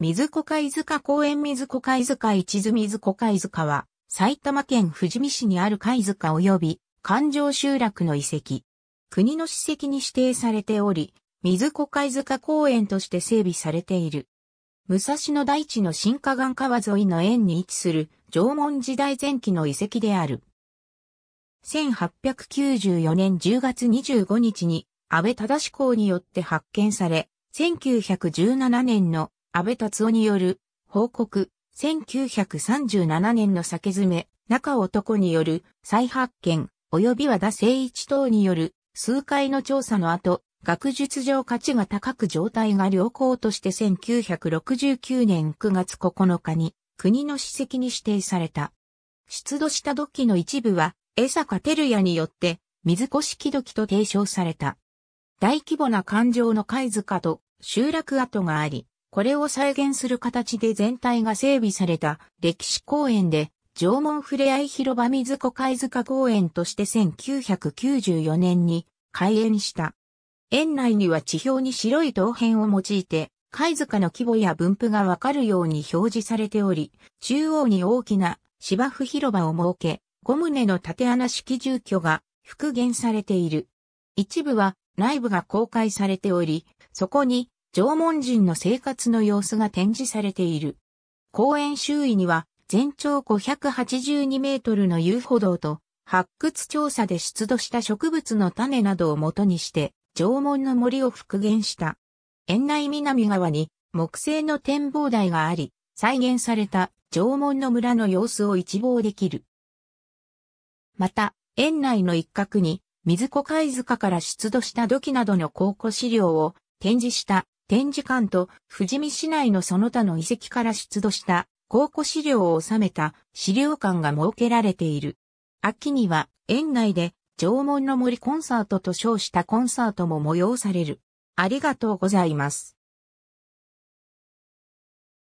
水子貝塚公園水子貝塚一図水子貝塚は、埼玉県富士見市にある貝塚及び、環状集落の遺跡。国の史跡に指定されており、水子貝塚公園として整備されている。武蔵野大地の新河岸川沿いの縁に位置する縄文時代前期の遺跡である。1894年10月25日に安倍忠公によって発見され、1917年の安倍達夫による、報告、1937年の酒詰め、中男による再発見、及び和田誠一等による数回の調査の後、学術上価値が高く状態が良好として1969年9月9日に国の史跡に指定された。出土した土器の一部は江坂照也によって水越木土器と提唱された。大規模な環状の貝塚と集落跡があり、これを再現する形で全体が整備された歴史公園で、縄文ふれあい広場水子貝塚公園として1994年に開園した。園内には地表に白い陶片を用いて、貝塚の規模や分布がわかるように表示されており、中央に大きな芝生広場を設け、5棟の縦穴式住居が復元されている。一部は内部が公開されており、そこに縄文人の生活の様子が展示されている。公園周囲には全長582メートルの遊歩道と発掘調査で出土した植物の種などを元にして縄文の森を復元した。園内南側に木製の展望台があり、再現された縄文の村の様子を一望できる。また、園内の一角に、水子貝塚から出土した土器などの考古資料を展示した展示館と富士見市内のその他の遺跡から出土した考古資料を収めた資料館が設けられている。秋には園内で縄文の森コンサートと称したコンサートも催される。ありがとうございます。